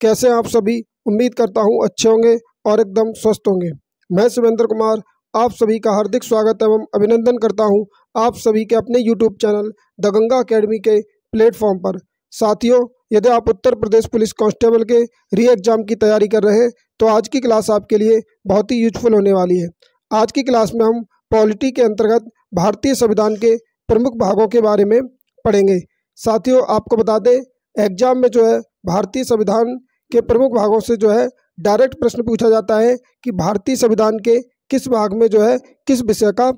कैसे आप सभी उम्मीद करता हूँ अच्छे होंगे और एकदम स्वस्थ होंगे मैं शुभेंद्र कुमार आप सभी का हार्दिक स्वागत एवं अभिनंदन करता हूँ आप सभी के अपने YouTube channel the Ganga academy के प्लेटफॉर्म पर साथियों यदि आप उत्तर प्रदेश पुलिस कांस्टेबल के री एग्ज़ाम की तैयारी कर रहे हैं तो आज की क्लास आपके लिए बहुत ही यूजफुल होने वाली है आज की क्लास में हम पॉलिटी के अंतर्गत भारतीय संविधान के प्रमुख भागों के बारे में पढ़ेंगे साथियों आपको बता दें एग्जाम में जो है भारतीय संविधान के प्रमुख भागों से जो है डायरेक्ट प्रश्न पूछा जाता है कि भारतीय संविधान के किस भाग में जो है किस विषय का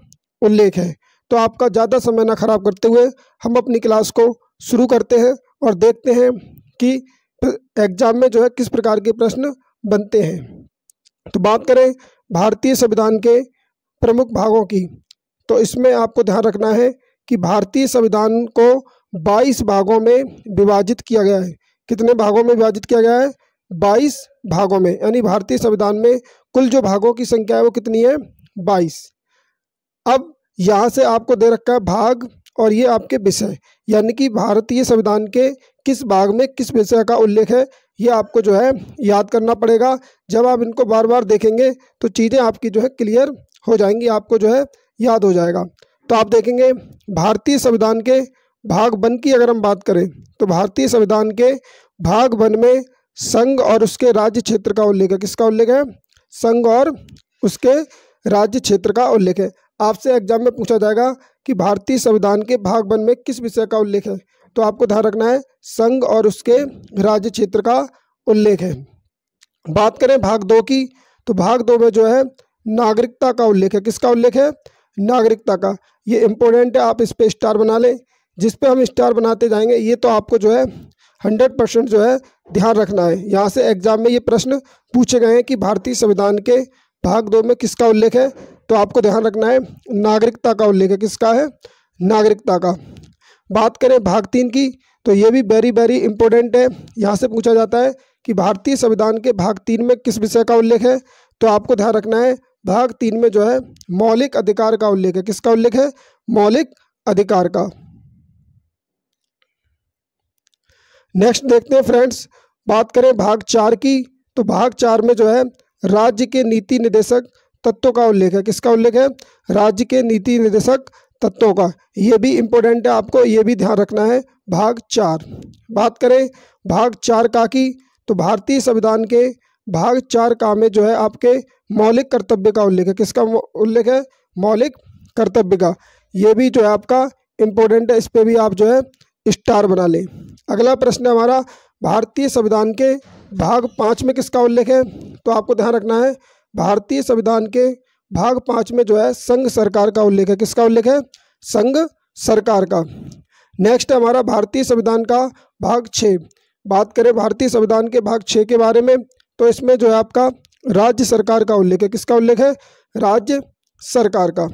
उल्लेख है तो आपका ज़्यादा समय ना खराब करते हुए हम अपनी क्लास को शुरू करते हैं और देखते हैं कि एग्जाम में जो है किस प्रकार के प्रश्न बनते हैं तो बात करें भारतीय संविधान के प्रमुख भागों की तो इसमें आपको ध्यान रखना है कि भारतीय संविधान को 22 भागों में विभाजित किया गया है कितने भागों में विभाजित किया गया है बाईस भागों में यानी भारतीय संविधान में कुल जो भागों की संख्या है वो कितनी है बाईस अब यहाँ से आपको दे रखा है भाग और ये आपके विषय यानी कि भारतीय संविधान के किस भाग में किस विषय का उल्लेख है ये आपको जो है याद करना पड़ेगा जब आप इनको बार बार देखेंगे तो चीज़ें आपकी जो है क्लियर हो जाएंगी आपको जो है याद हो जाएगा तो आप देखेंगे भारतीय संविधान के भाग वन की अगर हम बात करें तो भारतीय संविधान के भाग वन में संघ और उसके राज्य क्षेत्र का उल्लेख है किसका उल्लेख है संघ और उसके राज्य क्षेत्र का उल्लेख है आपसे एग्जाम में पूछा जाएगा कि भारतीय संविधान के भाग वन में किस विषय का उल्लेख है तो आपको ध्यान रखना है संघ और उसके राज्य क्षेत्र का उल्लेख है बात करें भाग दो की तो भाग दो में जो है नागरिकता का उल्लेख है किसका उल्लेख है नागरिकता का ये इम्पोर्टेंट है आप इस पर स्टार बना लें जिस पे हम स्टार बनाते जाएंगे ये तो आपको जो है हंड्रेड परसेंट जो है ध्यान रखना है यहाँ से एग्जाम में ये प्रश्न पूछे गए हैं कि भारतीय संविधान के भाग दो में किसका उल्लेख है तो आपको ध्यान रखना है नागरिकता का उल्लेख है किसका है नागरिकता का बात करें भाग तीन की तो ये भी वेरी वेरी इंपॉर्टेंट है यहाँ से पूछा जाता है कि भारतीय संविधान के भाग तीन में किस विषय का उल्लेख है तो आपको ध्यान रखना है भाग तीन में जो है मौलिक अधिकार का उल्लेख है किसका उल्लेख है मौलिक अधिकार का नेक्स्ट देखते हैं फ्रेंड्स बात करें भाग चार की तो भाग चार में जो है राज्य के नीति निदेशक तत्वों का उल्लेख है किसका उल्लेख है राज्य के नीति निदेशक तत्वों का ये भी इम्पोर्टेंट है आपको ये भी ध्यान रखना है भाग चार बात करें भाग चार का की तो भारतीय संविधान के भाग चार का में जो है आपके मौलिक कर्तव्य का उल्लेख है किसका उल्लेख है मौलिक कर्तव्य का ये भी जो है आपका इम्पोर्टेंट है इस पर भी आप जो है स्टार बना लें अगला प्रश्न हमारा भारतीय संविधान के भाग पाँच में किसका उल्लेख है तो आपको ध्यान रखना है भारतीय संविधान के भाग पाँच में जो है संघ सरकार का उल्लेख है किसका उल्लेख है संघ सरकार का नेक्स्ट हमारा भारतीय संविधान का भाग छः बात करें भारतीय संविधान के भाग छः के बारे में तो इसमें जो है आपका राज्य सरकार का उल्लेख है किसका उल्लेख है राज्य सरकार का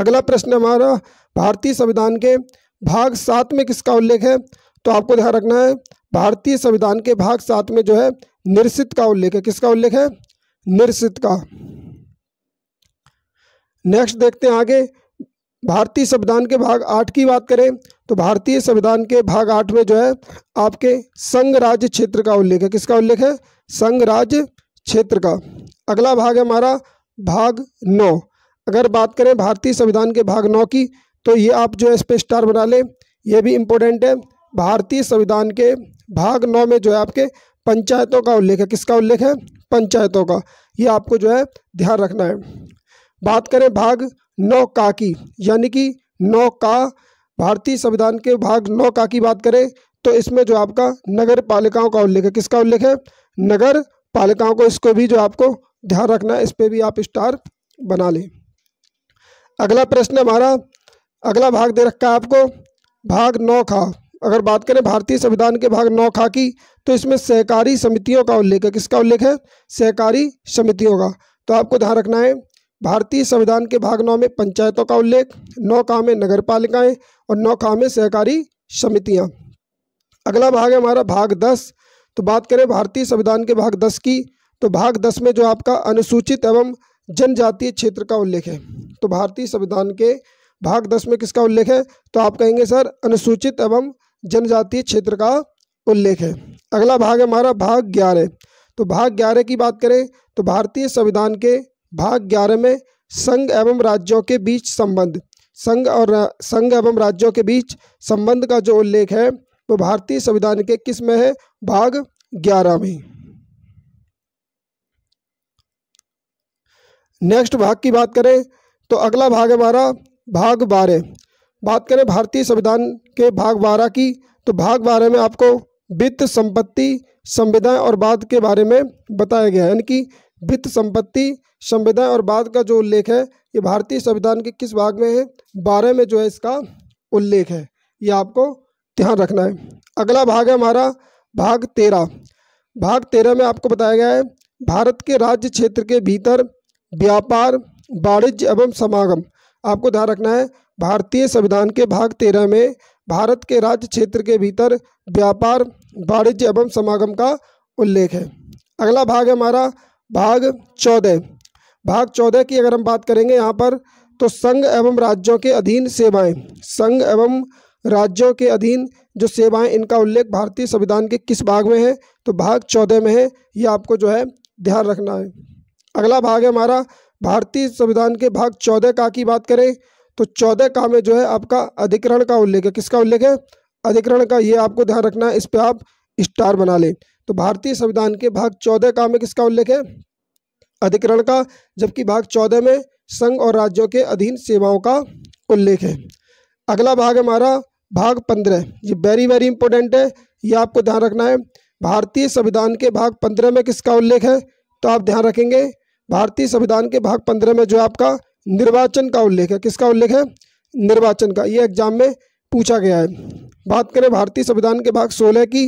अगला प्रश्न हमारा भारतीय संविधान के भाग सात में किसका उल्लेख है तो आपको ध्यान रखना है भारतीय संविधान के भाग सात में जो है निरसित का उल्लेख है किसका उल्लेख है निरसित का नेक्स्ट देखते हैं आगे भारतीय संविधान के भाग आठ की बात करें तो भारतीय संविधान के भाग आठ में जो है आपके संघ राज्य क्षेत्र का उल्लेख है किसका उल्लेख है संघ राज्य क्षेत्र का अगला भाग है हमारा भाग नौ अगर बात करें भारतीय संविधान के भाग नौ की तो ये आप जो है इस पर स्टार बना लें ये भी इम्पोर्टेंट है भारतीय संविधान के भाग नौ में जो है आपके पंचायतों का उल्लेख है किसका उल्लेख है पंचायतों का ये आपको जो है ध्यान रखना है बात करें भाग नौ का की यानी कि नौ का भारतीय संविधान के भाग नौ का की बात करें तो इसमें जो आपका नगर पालिकाओं का उल्लेख है किसका उल्लेख है नगर पालिकाओं को इसको भी जो आपको ध्यान रखना है इस पर भी आप स्टार बना लें अगला प्रश्न हमारा अगला भाग दे रखा है आपको भाग नौ खा अगर बात करें भारतीय संविधान के भाग नौ खा की तो इसमें सहकारी समितियों का उल्लेख है किसका उल्लेख है सहकारी समितियों का तो आपको ध्यान रखना है भारतीय संविधान के भाग नौ में पंचायतों का उल्लेख नौ खा में नगर पालिकाएँ और नौ खा में सहकारी समितियाँ अगला भाग है हमारा भाग दस तो बात करें भारतीय संविधान के भाग दस की तो भाग दस में जो आपका अनुसूचित एवं जनजातीय क्षेत्र का उल्लेख है तो भारतीय संविधान के भाग दस में किसका उल्लेख है तो आप कहेंगे सर अनुसूचित एवं जनजातीय क्षेत्र का उल्लेख है अगला भाग है हमारा भाग ग्यारह तो भाग ग्यारह की बात करें तो भारतीय संविधान के भाग ग्यारह में संघ एवं राज्यों के बीच संबंध संघ और संघ एवं राज्यों के बीच संबंध का जो उल्लेख है वो भारतीय संविधान के किस में है भाग ग्यारह में नेक्स्ट भाग की बात करें तो अगला भाग हमारा भाग बारह बात करें भारतीय संविधान के भाग बारह की तो भाग बारह में आपको वित्त संपत्ति संविधान और बाद के बारे में बताया गया है यानी कि वित्त संपत्ति संविधान और बाद का जो उल्लेख है ये भारतीय संविधान के किस भाग में है बारह में जो है इसका उल्लेख है ये आपको ध्यान रखना है अगला भाग है हमारा भाग तेरह भाग तेरह में आपको बताया गया है भारत के राज्य क्षेत्र के भीतर व्यापार वाणिज्य एवं समागम आपको ध्यान रखना है भारतीय संविधान के भाग तेरह में भारत के राज्य क्षेत्र के भीतर व्यापार वाणिज्य एवं समागम का उल्लेख है अगला भाग है हमारा भाग चौदह भाग चौदह की अगर हम बात करेंगे यहाँ पर तो संघ एवं राज्यों के अधीन सेवाएं संघ एवं राज्यों के अधीन जो सेवाएं इनका उल्लेख भारतीय संविधान के किस भाग में है तो भाग चौदह में है यह आपको जो है ध्यान रखना है अगला भाग है हमारा भारतीय संविधान के भाग चौदह का की बात करें तो चौदह का में जो है आपका अधिकरण का उल्लेख है किसका उल्लेख है अधिकरण का ये आपको ध्यान रखना है इस पर आप स्टार बना लें तो भारतीय संविधान के भाग चौदह का में किसका उल्लेख है अधिकरण का जबकि भाग चौदह में संघ और राज्यों के अधीन सेवाओं का उल्लेख है अगला भाग हमारा भाग पंद्रह ये वेरी वेरी इंपॉर्टेंट है ये आपको ध्यान रखना है भारतीय संविधान के भाग पंद्रह में किसका उल्लेख है तो आप ध्यान रखेंगे भारतीय संविधान के भाग पंद्रह में जो आपका निर्वाचन का उल्लेख है किसका उल्लेख है निर्वाचन का ये एग्जाम में पूछा गया है बात करें भारतीय संविधान के भाग सोलह की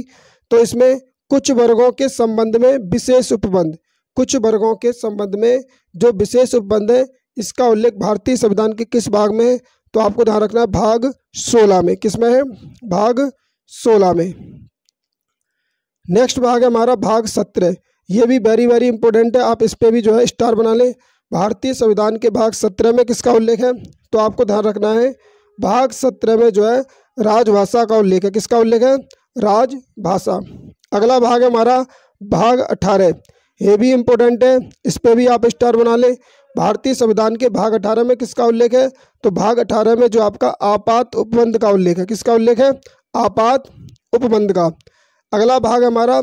तो इसमें कुछ वर्गों के संबंध में विशेष उपबंध कुछ वर्गों के संबंध में जो विशेष उपबंध है इसका उल्लेख भारतीय संविधान के किस भाग में है तो आपको ध्यान रखना है भाग सोलह में किस में है भाग सोलह में नेक्स्ट भाग है हमारा भाग सत्रह ये भी वेरी वेरी इंपॉर्टेंट है आप इस पर भी जो है स्टार बना लें भारतीय संविधान के भाग सत्रह में किसका उल्लेख है तो आपको ध्यान रखना है भाग सत्रह में जो है राजभाषा का उल्लेख है किसका उल्लेख है राजभाषा अगला भाग है हमारा भाग अठारह ये भी इम्पोर्टेंट है इस पर भी आप स्टार बना लें भारतीय संविधान के भाग अठारह में किसका उल्लेख है तो भाग अठारह में जो आपका आपात उपबंध का उल्लेख है किसका उल्लेख है आपात उपबंध का अगला भाग हमारा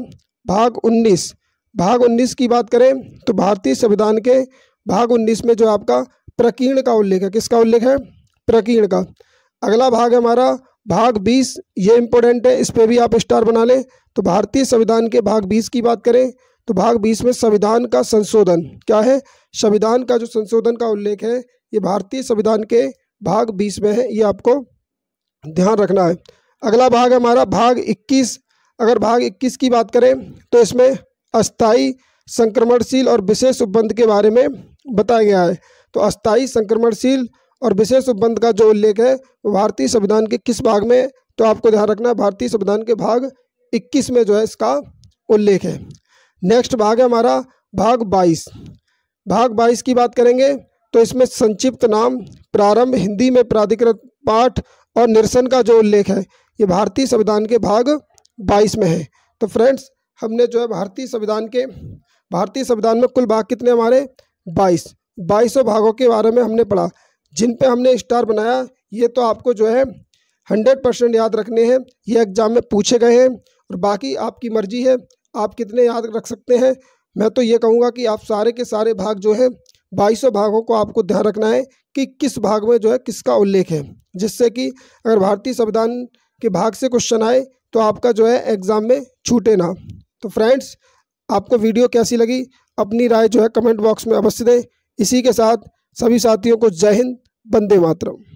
भाग उन्नीस भाग 19 की बात करें तो भारतीय संविधान के भाग 19 में जो आपका प्रकीर्ण का उल्लेख है किसका उल्लेख है प्रकीर्ण का अगला भाग है हमारा भाग 20 ये इम्पोर्टेंट है इस पर भी आप स्टार बना लें तो भारतीय संविधान के भाग 20 की बात करें तो भाग 20 में संविधान का संशोधन क्या है संविधान का जो संशोधन का उल्लेख है ये भारतीय संविधान के भाग बीस में है ये आपको ध्यान रखना है अगला भाग है हमारा भाग इक्कीस अगर भाग 21 की बात करें तो इसमें अस्थाई संक्रमणशील और विशेष उपबंध के बारे में बताया गया है तो अस्थाई संक्रमणशील और विशेष उपबंध का जो उल्लेख है भारतीय संविधान के किस भाग में तो आपको ध्यान रखना है भारतीय संविधान के भाग 21 में जो है इसका उल्लेख है नेक्स्ट भाग है हमारा भाग 22 भाग 22 की बात करेंगे तो इसमें संक्षिप्त नाम प्रारंभ हिंदी में प्राधिकृत पाठ और निरसन का जो उल्लेख है ये भारतीय संविधान के भाग बाईस में है तो फ्रेंड्स हमने जो है भारतीय संविधान के भारतीय संविधान में कुल भाग कितने हमारे बाईस बाईसों भागों के बारे में हमने पढ़ा जिन पे हमने स्टार बनाया ये तो आपको जो है हंड्रेड परसेंट याद रखने हैं ये एग्ज़ाम में पूछे गए हैं और बाकी आपकी मर्जी है आप कितने याद रख सकते हैं मैं तो ये कहूँगा कि आप सारे के सारे भाग जो है बाईसों भागों को आपको ध्यान रखना है कि किस भाग में जो है किसका उल्लेख है जिससे कि अगर भारतीय संविधान के भाग से क्वेश्चन आए तो आपका जो है एग्ज़ाम में छूटे ना तो फ्रेंड्स आपको वीडियो कैसी लगी अपनी राय जो है कमेंट बॉक्स में अवश्य दें इसी के साथ सभी साथियों को जय हिंद बंदे मातरम